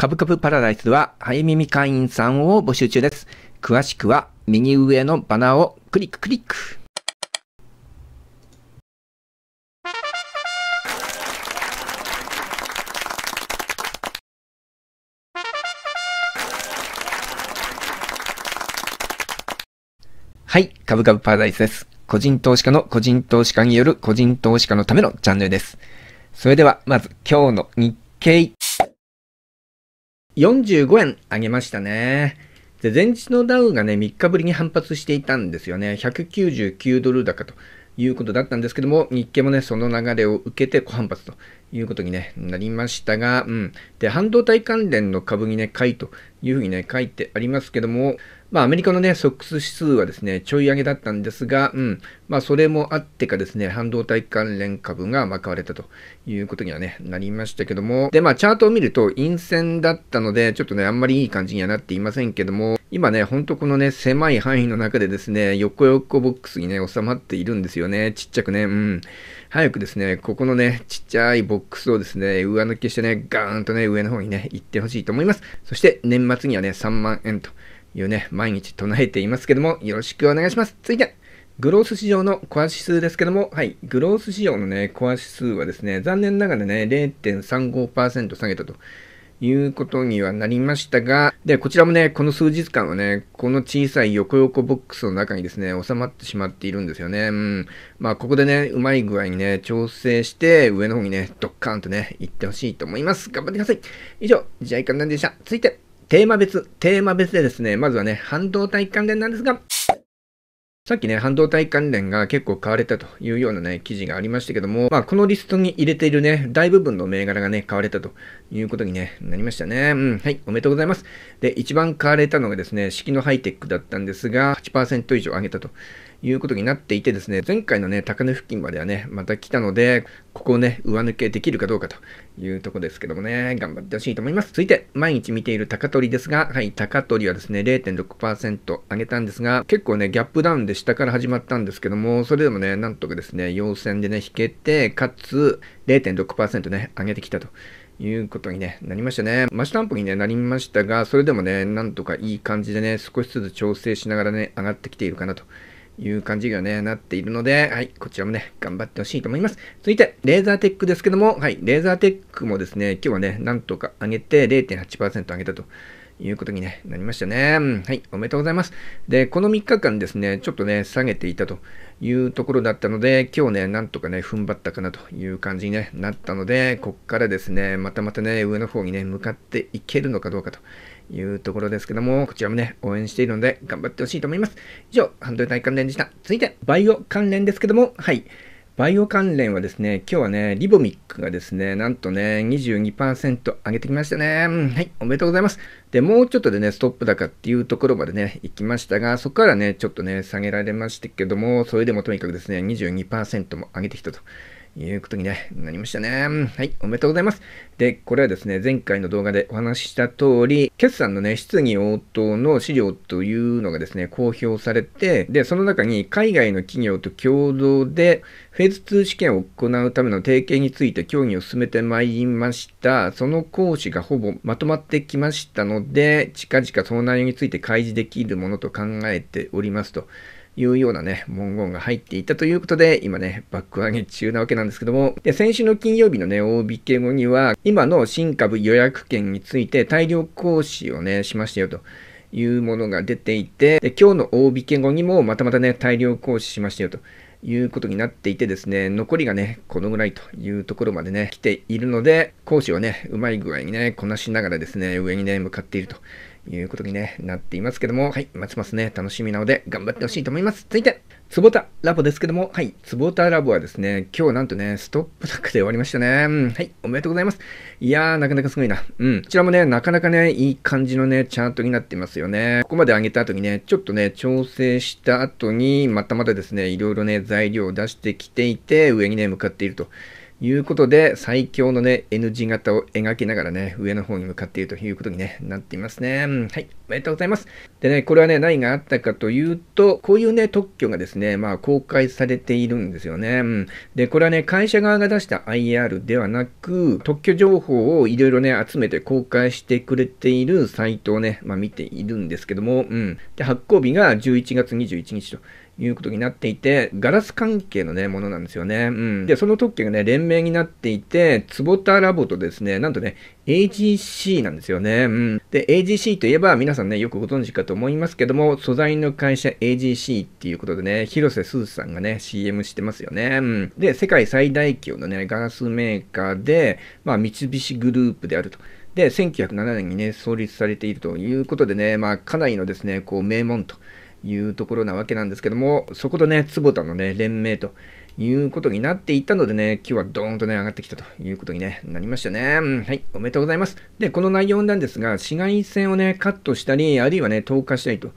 株ブパラダイスは、早耳会員さんを募集中です。詳しくは、右上のバナーをクリッククリック。はい、株ブパラダイスです。個人投資家の個人投資家による個人投資家のためのチャンネルです。それでは、まず今日の日経45円上げましたね。で、前日のダウがね、3日ぶりに反発していたんですよね。199ドル高ということだったんですけども、日経もね、その流れを受けて小反発ということに、ね、なりましたが、うん。で、半導体関連の株にね、買いというふうにね、書いてありますけども、まあ、アメリカのね、ソックス指数はですね、ちょい上げだったんですが、うん、まあ、それもあってかですね、半導体関連株がま買われたということにはね、なりましたけども、で、まあ、チャートを見ると陰線だったので、ちょっとね、あんまりいい感じにはなっていませんけども、今ね、ほんとこのね、狭い範囲の中でですね、横横ボックスにね、収まっているんですよね、ちっちゃくね、うん。早くですね、ここのね、ちっちゃいボックスをですね、上抜けしてね、ガーンとね、上の方にね、行ってほしいと思います。そして、年末にはね、3万円と。いうね、毎日唱えていますけども、よろしくお願いします。続いて、グロース市場のコア指数ですけども、はい、グロース市場のね、コア指数はですね、残念ながらね、0.35%下げたと。いうことにはなりましたが、で、こちらもね、この数日間はね、この小さい横横ボックスの中にですね、収まってしまっているんですよね。うん。まあ、ここでね、うまい具合にね、調整して、上の方にね、ドッカーンとね、行ってほしいと思います。頑張ってください。以上、時間なんでした。続いて。テーマ別、テーマ別でですね、まずはね、半導体関連なんですが、さっきね、半導体関連が結構買われたというようなね、記事がありましたけども、まあ、このリストに入れているね、大部分の銘柄がね、買われたということに、ね、なりましたね。うん、はい、おめでとうございます。で、一番買われたのがですね、式のハイテックだったんですが、8%以上上げたということになっていてですね、前回のね、高値付近まではね、また来たので、ここをね、上抜けできるかどうかというとこですけどもね、頑張ってほしいと思います。続いて、毎日見ている高取ですが、はい、高取はですね、0.6%上げたんですが、結構ね、ギャップダウンで下から始まったんですけども、それでもね、なんとかですね、陽線でね、引けて、かつ、0.6%ね、上げてきたと。いうことに、ね、なりましたね。マシン保に、ね、なりましたが、それでもね、なんとかいい感じでね、少しずつ調整しながらね、上がってきているかなという感じがね、なっているので、はい、こちらもね、頑張ってほしいと思います。続いて、レーザーテックですけども、はい、レーザーテックもですね、今日はね、なんとか上げて0.8%上げたと。いうことに、なりましたね。はい、おめでとうございます。で、この3日間ですね、ちょっとね、下げていたというところだったので、今日ね、なんとかね、踏ん張ったかなという感じに、ね、なったので、こっからですね、またまたね、上の方にね、向かっていけるのかどうかというところですけども、こちらもね、応援しているので、頑張ってほしいと思います。以上、ハンドル体関連でした。続いて、バイオ関連ですけども、はい。バイオ関連はですね、今日はね、リボミックがですね、なんとね、22%上げてきましたね。はい、おめでとうございます。で、もうちょっとでね、ストップ高っていうところまでね、行きましたが、そこからね、ちょっとね、下げられましたけども、それでもとにかくですね、22%も上げてきたと。いうことに、なりましたね。はい、おめでとうございます。で、これはですね、前回の動画でお話しした通り、決算のね、質疑応答の資料というのがですね、公表されて、で、その中に海外の企業と共同でフェーズ2試験を行うための提携について協議を進めてまいりました。その講師がほぼまとまってきましたので、近々その内容について開示できるものと考えておりますと。いうようなね、文言が入っていたということで、今ね、バック上げ中なわけなんですけども、で先週の金曜日のね、大引け後には、今の新株予約券について大量行使をね、しましたよと。いうものが出ていて、で今日の大引け後にもまたまたね、大量行使しましたよということになっていてですね、残りがね、このぐらいというところまでね、来ているので、講師をね、うまい具合にね、こなしながらですね、上にね、向かっているということに、ね、なっていますけども、はい、待ちますね。楽しみなので頑張ってほしいと思います。続いて、つぼたラボですけども、はい、つぼたラボはですね、今日なんとね、ストップタックで終わりましたね。うん、はい、おめでとうございます。いやー、なかなかすごいな。うん、こちらもね、なかなかね、いい感じのね、チャートになってますよね。ここまで上げた後にね、ちょっとね、調整した後に、またまたですね、いろいろね、材料を出してきていて、上にね、向かっていると。いうことで、最強のね、N 字型を描きながらね、上の方に向かっているということに、ね、なっていますね。はい、おめでとうございます。でね、これはね、何があったかというと、こういうね、特許がですね、まあ、公開されているんですよね。で、これはね、会社側が出した IR ではなく、特許情報をいろいろね、集めて公開してくれているサイトをね、まあ、見ているんですけども、うん。で、発行日が11月21日ということになっていて、ガラス関係のね、ものなんですよね。うん。で、その特許がね、連名になっていて、坪田ラボとですね、なんとね、AGC なんですよね。うん。で、AGC といえば皆さんね、よくご存知かと思いますけども、素材の会社 AGC っていうことでね、広瀬すずさんがね、CM してますよね。うん。で、世界最大級のね、ガラスメーカーで、まあ、三菱グループであると。で、1907年にね、創立されているということでね、まあ、かなりのですね、こう、名門というところなわけなんですけども、そことね、坪田のね、連盟ということになっていったのでね、今日はドーンとね、上がってきたということに、ね、なりましたね、はい、おめでとうございます。で、この内容なんですが、紫外線をね、カットしたり、あるいはね、透過したりと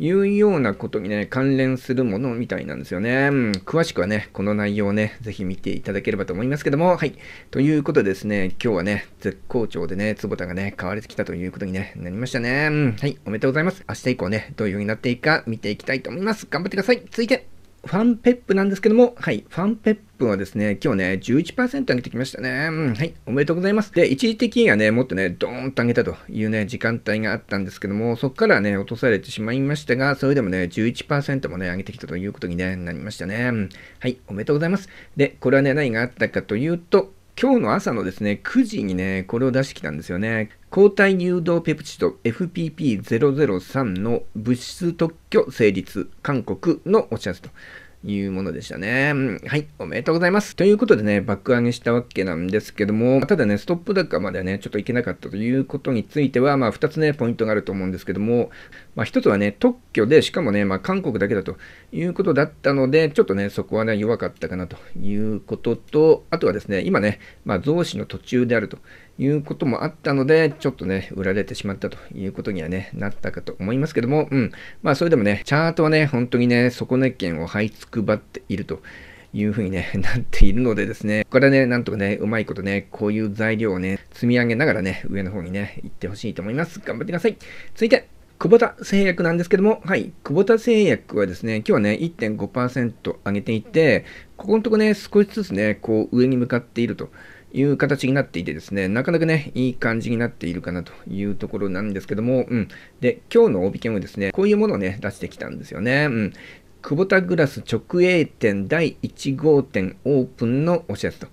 いうようなことにね、関連するものみたいなんですよね。うん、詳しくはね、この内容をね、ぜひ見ていただければと思いますけども、はい。ということでですね、今日はね、絶好調でね、坪田がね、買われてきたということに、ね、なりましたね。うん、はい、おめでとうございます。明日以降ね、どういう風になっていくか見ていきたいと思います。頑張ってください。続いて。ファンペップなんですけども、はい、ファンペップはですね、今日ね、11%上げてきましたね。うん、はい、おめでとうございます。で、一時的にはね、もっとね、ドーンと上げたというね、時間帯があったんですけども、そこからね、落とされてしまいましたが、それでもね、11%もね、上げてきたということに、ね、なりましたね、うん。はい、おめでとうございます。で、これはね、何があったかというと、今日の朝のですね、9時にね、これを出してきたんですよね。抗体誘導ペプチド FPP003 の物質特許成立、韓国のお知らせと。いうものでしたね。うん、はい、おめでとうございます。ということでね、爆上げしたわけなんですけども、ただね、ストップ高まではね、ちょっといけなかったということについては、まあ、2つね、ポイントがあると思うんですけども、まあ、1つはね、特許で、しかもね、まあ、韓国だけだということだったので、ちょっとね、そこはね、弱かったかなということと、あとはですね、今ね、まあ、増資の途中であるということもあったので、ちょっとね、売られてしまったということにはね、なったかと思いますけども、うん、まあ、それでもね、チャートはね、本当にね、底値圏を配置配っていると。いうふうに、ね、なっているのでですね、ここからね、なんとかね、うまいことね、こういう材料をね、積み上げながらね、上の方にね、行ってほしいと思います。頑張ってください。続いて、久保田製薬なんですけども、はい、久保田製薬はですね、今日はね、1.5%上げていて、ここのとこね、少しずつね、こう上に向かっていると。いう形になっていてですね、なかなかね、いい感じになっているかなというところなんですけども、うん。で、今日の帯券はですね、こういうものをね、出してきたんですよね。うん。久保田グラス直営店第1号店オープンのお知らせと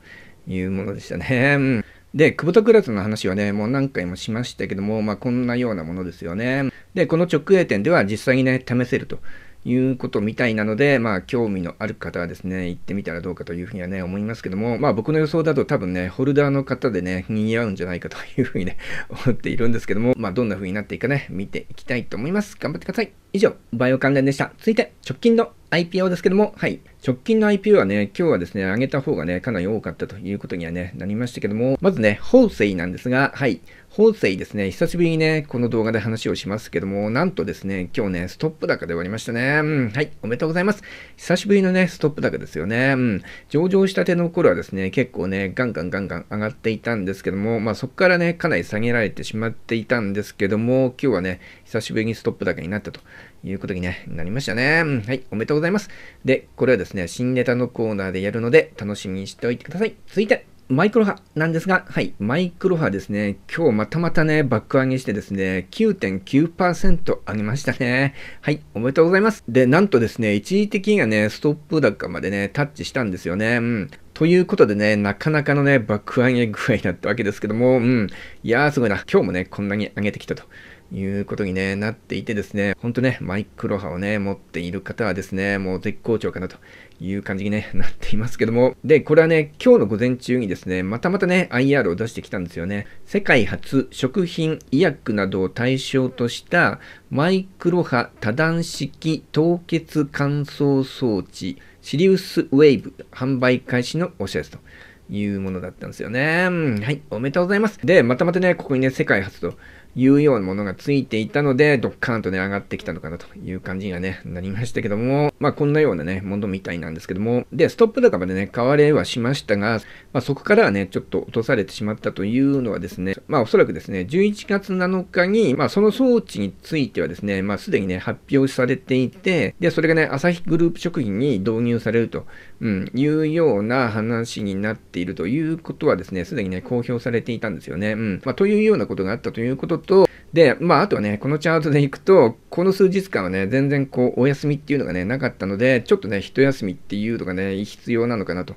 いうものでしたね。で、久保田グラスの話はね、もう何回もしましたけども、まあ、こんなようなものですよね。で、この直営店では実際にね、試せるということみたいなので、まあ、興味のある方はですね、行ってみたらどうかというふうにはね、思いますけども、まあ、僕の予想だと多分ね、ホルダーの方でね、賑わうんじゃないかというふうにね、思っているんですけども、まあ、どんな風になっていくかね、見ていきたいと思います。頑張ってください。以上、バイオ関連でした。続いて、直近の IPO ですけども、はい。直近の IPO はね、今日はですね、上げた方がね、かなり多かったということにはね、なりましたけども、まずね、ホウセイなんですが、はい。本性ですね、久しぶりにね、この動画で話をしますけども、なんとですね、今日ね、ストップ高で終わりましたね。うん、はい、おめでとうございます。久しぶりのね、ストップ高ですよね。うん、上場したての頃はですね、結構ね、ガンガンガンガン上がっていたんですけども、まあそこからね、かなり下げられてしまっていたんですけども、今日はね、久しぶりにストップ高になったということに、ね、なりましたね。うん、はい、おめでとうございます。で、これはですね、新ネタのコーナーでやるので、楽しみにしておいてください。続いて、マイクロ波なんですが、はい、マイクロ波ですね。今日またまたね、爆上げしてですね、9.9%上げましたね。はい、おめでとうございます。で、なんとですね、一時的にはね、ストップ高までね、タッチしたんですよね。うん。ということでね、なかなかのね、爆上げ具合だったわけですけども、うん。いやー、すごいな。今日もね、こんなに上げてきたと。いうことに、ね、なっていてですね、ほんとね、マイクロ波をね、持っている方はですね、もう絶好調かなという感じに、ね、なっていますけども。で、これはね、今日の午前中にですね、またまたね、IR を出してきたんですよね。世界初、食品、医薬などを対象としたマイクロ波多段式凍結乾燥装置、シリウスウェーブ販売開始のお知らせと。いうものだったんですよね。はい、おめでとうございます。で、またまたね、ここにね、世界初というようなものがついていたので、ドッカーンとね、上がってきたのかなという感じにはね、なりましたけども、まあこんなようなね、ものみたいなんですけども、で、ストップ高までね、買われはしましたが、まあそこからはね、ちょっと落とされてしまったというのはですね、まあおそらくですね、11月7日に、まあその装置についてはですね、まあすでにね、発表されていて、で、それがね、朝日グループ食品に導入されると、うん、いうような話になっているということはですね、すでにね、公表されていたんですよね。うん。まあというようなことがあったということと、で、まあ、あとはね、このチャートでいくと、この数日間はね、全然こう、お休みっていうのがね、なかったので、ちょっとね、一休みっていうのがね、必要なのかなと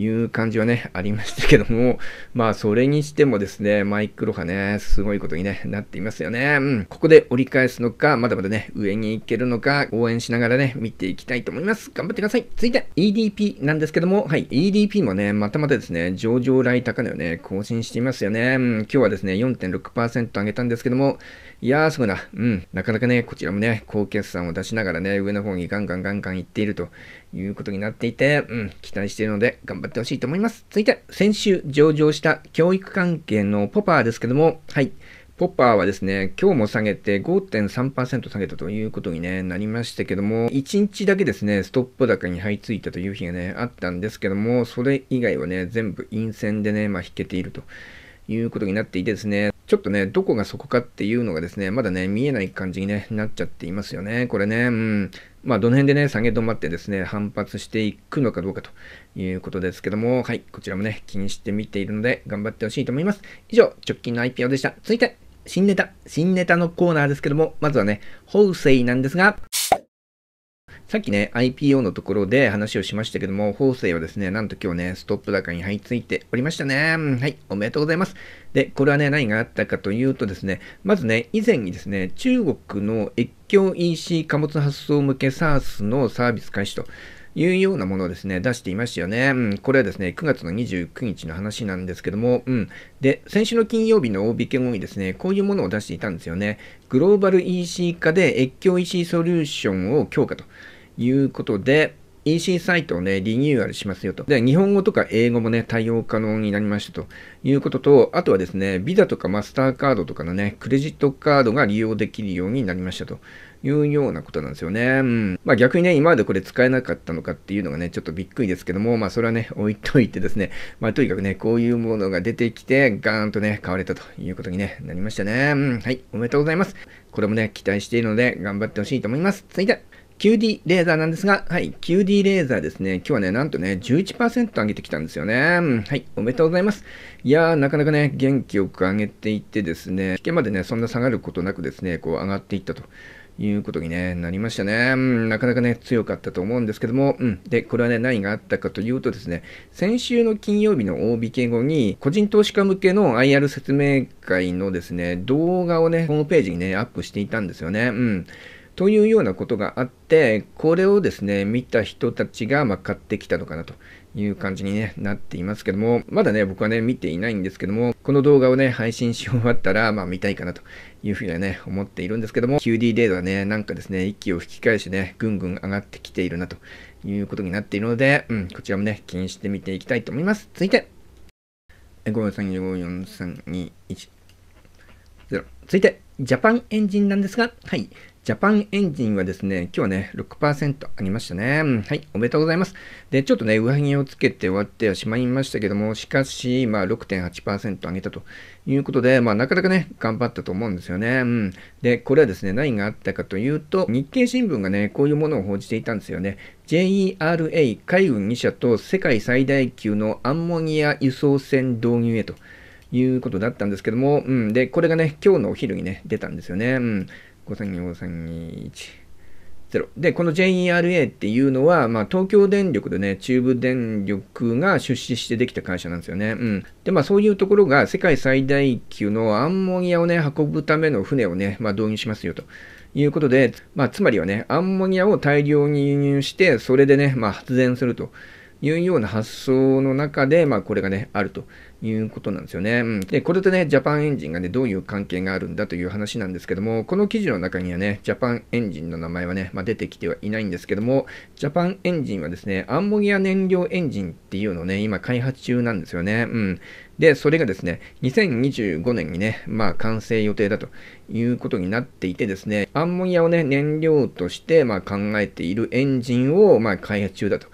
いう感じはね、ありましたけども、まあ、それにしてもですね、マイクロ波ね、すごいことに、ね、なっていますよね。うん。ここで折り返すのか、まだまだね、上に行けるのか、応援しながらね、見ていきたいと思います。頑張ってください。続いて、EDP なんですけども、はい、EDP もね、またまたですね、上場来高値をね、更新していますよね。うん、今日はですね、4.6%上げたんですけども、いやー、すごいな。うん、なかなかね、こちらもね、高決算を出しながらね、上の方にガンガンガンガン行っているということになっていて、うん、期待しているので頑張ってほしいと思います。続いて、先週上場した教育関係のポパーですけども、はい。ポッパーはですね、今日も下げて5.3%下げたということに、ね、なりましたけども、1日だけですね、ストップ高に張り付いたという日がね、あったんですけども、それ以外はね、全部陰線でね、まあ、引けているということになっていてですね、ちょっとね、どこがそこかっていうのがですね、まだね、見えない感じに、ね、なっちゃっていますよね。これね、うん。まあ、どの辺でね、下げ止まってですね、反発していくのかどうかということですけども、はい、こちらもね、気にして見ているので、頑張ってほしいと思います。以上、直近の IPO でした。続いて、新ネタ、新ネタのコーナーですけども、まずはね、ホウセイなんですが、さっきね、IPO のところで話をしましたけども、法政はですね、なんと今日ね、ストップ高に入りついておりましたね。はい、おめでとうございます。で、これはね、何があったかというとですね、まずね、以前にですね、中国の越境 EC 貨物発送向け SARS のサービス開始と、いうようなものをですね、出していましたよね。うん、これはですね、9月の29日の話なんですけども、うん。で、先週の金曜日の大引け後にですね、こういうものを出していたんですよね。グローバル EC 化で越境 EC ソリューションを強化と。いうことで、EC サイトをね、リニューアルしますよと。で、日本語とか英語もね、対応可能になりましたということと、あとはですね、ビザとかマスターカードとかのね、クレジットカードが利用できるようになりましたというようなことなんですよね。うん。まあ逆にね、今までこれ使えなかったのかっていうのがね、ちょっとびっくりですけども、まあそれはね、置いといてですね、まあとにかくね、こういうものが出てきて、ガーンとね、買われたということに、ね、なりましたね。うん。はい、おめでとうございます。これもね、期待しているので、頑張ってほしいと思います。続いて、QD レーザーなんですが、はい、QD レーザーですね、今日はね、なんとね、11%上げてきたんですよね。はい、おめでとうございます。いやー、なかなかね、元気よく上げていってですね、引けまでね、そんな下がることなくですね、こう上がっていったと。いうことに、ね、なりましたね、うん。なかなかね、強かったと思うんですけども、うん。で、これはね、何があったかというとですね、先週の金曜日の OBK 後に、個人投資家向けの IR 説明会のですね、動画をね、ホームページにね、アップしていたんですよね。うん。というようなことがあってこれをですね見た人たちがま買ってきたのかなという感じに、ね、なっていますけどもまだね僕はね見ていないんですけどもこの動画をね配信し終わったらまあ見たいかなというふうにはね思っているんですけども QD データはねなんかですね息を吹き返してねぐんぐん上がってきているなということになっているので、うん、こちらもね気にして見ていきたいと思います続いて5344321続いて、ジャパンエンジンなんですが、はい、ジャパンエンジンはですね、今日はね、6%ありましたね。はい、おめでとうございます。で、ちょっとね、上着をつけて終わってはしまいましたけども、しかし、まあ、6.8%上げたということで、まあ、なかなかね、頑張ったと思うんですよね。うん。で、これはですね、何があったかというと、日経新聞がね、こういうものを報じていたんですよね。JERA 海運2社と世界最大級のアンモニア輸送船導入へと。いうことだったんですけども、うん、で、これがね、今日のお昼にね、出たんですよね。うん。5 5 1で、この JERA っていうのは、まあ、東京電力でね、中部電力が出資してできた会社なんですよね。うん。で、まあ、そういうところが世界最大級のアンモニアをね、運ぶための船をね、まあ、導入しますよと。いうことで、まあ、つまりはね、アンモニアを大量に輸入して、それでね、まあ、発電するというような発想の中で、まあ、これがね、あるということなんですよね。うん、で、これとね、ジャパンエンジンがね、どういう関係があるんだという話なんですけども、この記事の中にはね、ジャパンエンジンの名前はね、まあ、出てきてはいないんですけども、ジャパンエンジンはですね、アンモニア燃料エンジンっていうのをね、今開発中なんですよね。うん。で、それがですね、2025年にね、まあ、完成予定だということになっていてですね、アンモニアをね、燃料として、まあ、考えているエンジンを、まあ、開発中だと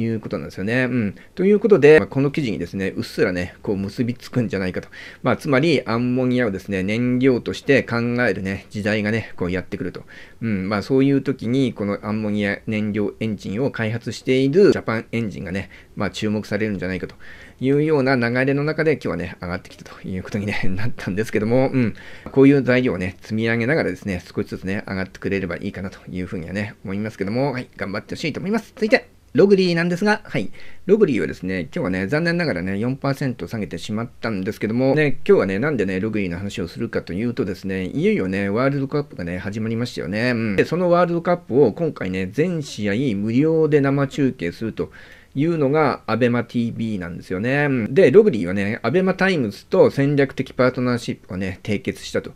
いうことなんですよね。うん。ということで、まあ、この記事にですね、うっすらね、こう結びつくんじゃないかと。まあ、つまり、アンモニアをですね、燃料として考えるね、時代がね、こうやってくると。うん。まあ、そういう時に、このアンモニア燃料エンジンを開発しているジャパンエンジンがね、まあ、注目されるんじゃないかというような流れの中で、今日はね、上がってきたということに、ね、なったんですけども、うん。こういう材料をね、積み上げながらですね、少しずつね、上がってくれればいいかなというふうにはね、思いますけども、はい、頑張ってほしいと思います。続いて、ログリーなんですが、はい。ログリーはですね、今日はね、残念ながらね、4%下げてしまったんですけども、ね、今日はね、なんでね、ログリーの話をするかというとですね、いよいよね、ワールドカップがね、始まりましたよね。うん、で、そのワールドカップを今回ね、全試合無料で生中継すると。いうのが ABEMATV なんですよね。で、ログリーはね、ABEMA タイムズと戦略的パートナーシップをね、締結したと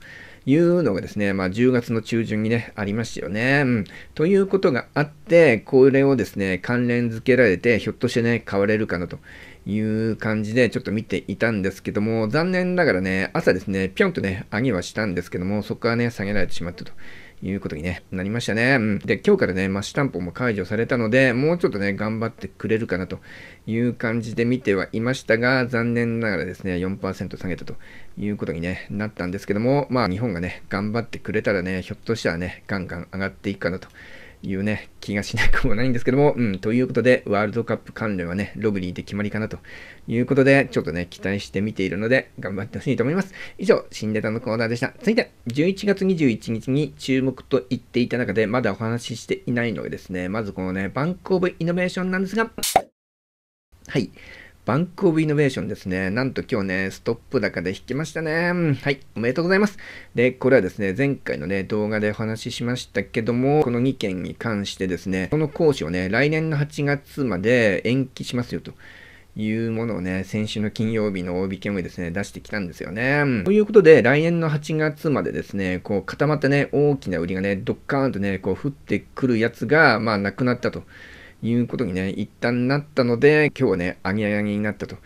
いうのがですね、まあ、10月の中旬にね、ありましたよね。うん。ということがあって、これをですね、関連づけられて、ひょっとしてね、買われるかなという感じで、ちょっと見ていたんですけども、残念ながらね、朝ですね、ぴょんとね、上げはしたんですけども、そこからね、下げられてしまったと。いうことに、ね、なりましたね。うん、で、今日からね、まあ、スタンプも解除されたので、もうちょっとね、頑張ってくれるかなという感じで見てはいましたが、残念ながらですね、4%下げたということに、ね、なったんですけども、まあ、日本がね、頑張ってくれたらね、ひょっとしたらね、ガンガン上がっていくかなと。いうね、気がしなくもないんですけども、うん、ということで、ワールドカップ関連はね、ログリーで決まりかなということで、ちょっとね、期待して見ているので、頑張ってほしいと思います。以上、新ネタのコーナーでした。続いて、11月21日に注目と言っていた中で、まだお話ししていないのがですね、まずこのね、バンクオブイノベーションなんですが、はい。バンクオブイノベーションですね。なんと今日ね、ストップ高で引きましたね。はい、おめでとうございます。で、これはですね、前回のね、動画でお話ししましたけども、この2件に関してですね、この講師をね、来年の8月まで延期しますよと。いうものをね、先週の金曜日の帯券をですね、出してきたんですよね。ということで、来年の8月までですね、こう固まったね、大きな売りがね、ドッカーンとね、こう降ってくるやつが、まあなくなったと。いうことにね、一旦なったので、今日はね、あげあげになったと。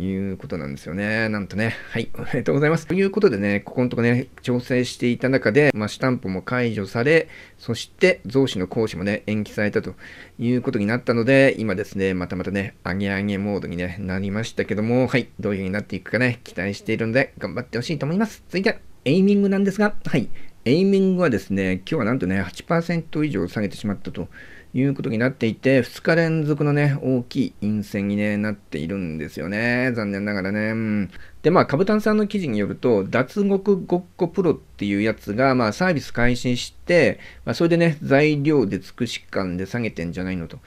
いうことなんですよね。なんとね。はい。おめでとうございます。ということでね、ここのとこね、調整していた中で、まあ、スタンプも解除され、そして、増資の行使もね、延期されたということになったので、今ですね、またまたね、上げ上げモードに、ね、なりましたけども、はい。どういう風になっていくかね、期待しているので、頑張ってほしいと思います。続いて、エイミングなんですが、はい。エイミングはですね、今日はなんとね、8%以上下げてしまったと。いうことになっていて、2日連続のね、大きい陰線に、ね、なっているんですよね。残念ながらね。うん、で、まあ、カブタンさんの記事によると、脱獄ごっこプロっていうやつが、まあ、サービス開始して、まあ、それでね、材料でつく疾患で下げてんじゃないのと。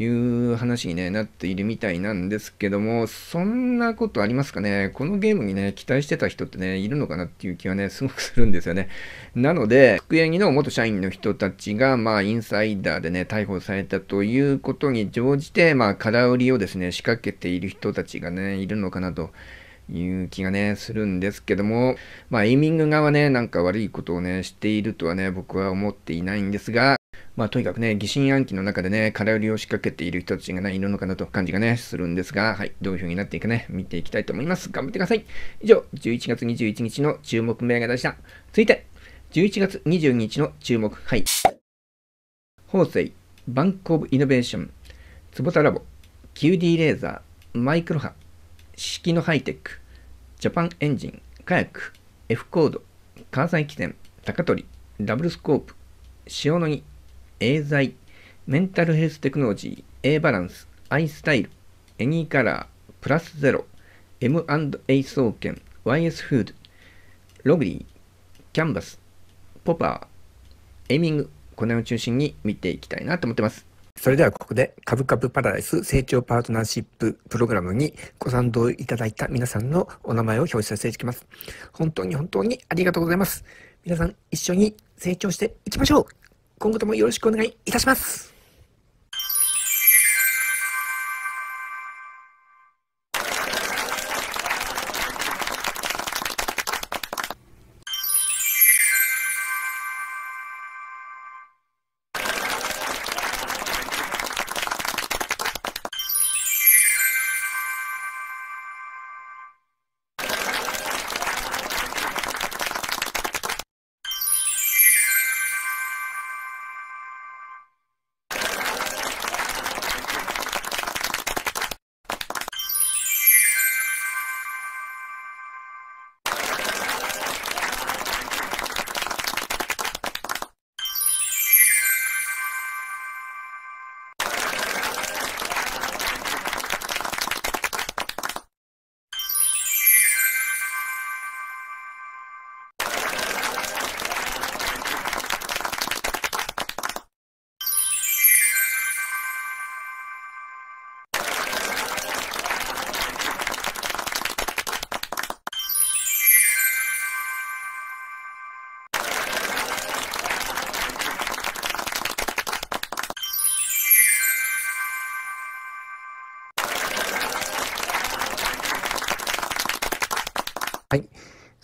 いう話に、ね、なっているみたいなんですけども、そんなことありますかねこのゲームにね、期待してた人ってね、いるのかなっていう気はね、すごくするんですよね。なので、福柳の元社員の人たちが、まあ、インサイダーでね、逮捕されたということに乗じて、まあ、空売りをですね、仕掛けている人たちがね、いるのかなと。いう気がね、するんですけども、まあ、エイミング側ね、なんか悪いことをね、しているとはね、僕は思っていないんですが、まあ、とにかくね、疑心暗鬼の中でね、空売りを仕掛けている人たちがね、いるのかなと感じがね、するんですが、はい、どういう風になっていくかね、見ていきたいと思います。頑張ってください。以上、11月21日の注目銘柄でした。続いて、11月22日の注目杯。法政、バンクオブイノベーション、坪田ラボ、QD レーザー、マイクロ波、式のハイテック、ジャパンエンジン、カヤック、F コード、関西汽船、高取、ダブルスコープ、塩野義、エーザイ、メンタルヘルステクノロジー、A バランス、アイスタイル、エニーカラー、プラスゼロ、M&A 総研、YS フード、ログリー、キャンバス、ポパー、エイミング、この辺を中心に見ていきたいなと思ってます。それではここで株ブパラダイス成長パートナーシッププログラムにご賛同いただいた皆さんのお名前を表示させていきます。本当に本当にありがとうございます。皆さん一緒に成長していきましょう今後ともよろしくお願いいたします。